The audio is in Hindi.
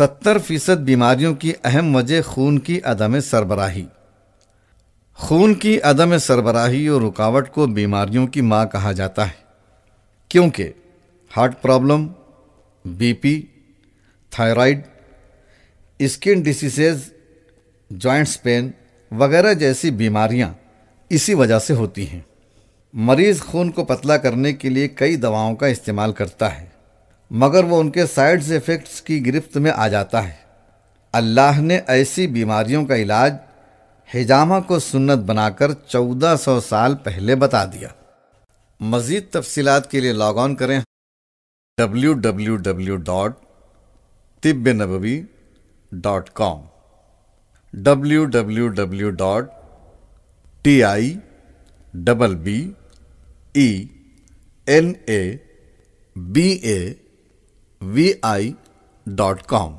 सत्तर फीसद बीमारियों की अहम वजह खून की अदम सरबराही खून की अदम सरबराही और रुकावट को बीमारियों की माँ कहा जाता है क्योंकि heart problem BP, thyroid skin diseases joints pain वगैरह जैसी बीमारियाँ इसी वजह से होती हैं मरीज़ खून को पतला करने के लिए कई दवाओं का इस्तेमाल करता है मगर वो उनके साइड इफ़ेक्ट्स की गिरफ्त में आ जाता है अल्लाह ने ऐसी बीमारियों का इलाज हिजामा को सुन्नत बनाकर 1400 साल पहले बता दिया मज़ीद तफसीत के लिए लॉग ऑन करें डब्ल्यू डब्ल्यू डब्ल्यू डॉट तिब नबी dot com W W W dot T I double B E N A B A V I dot com